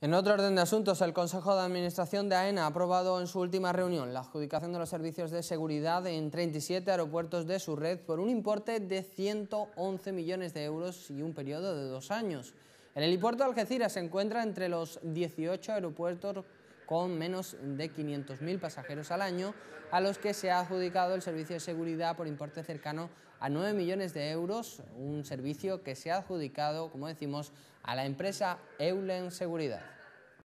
En otro orden de asuntos, el Consejo de Administración de AENA ha aprobado en su última reunión la adjudicación de los servicios de seguridad en 37 aeropuertos de su red por un importe de 111 millones de euros y un periodo de dos años. En El helipuerto de Algeciras se encuentra entre los 18 aeropuertos con menos de 500.000 pasajeros al año, a los que se ha adjudicado el servicio de seguridad por importe cercano a 9 millones de euros, un servicio que se ha adjudicado, como decimos, a la empresa Eulen Seguridad.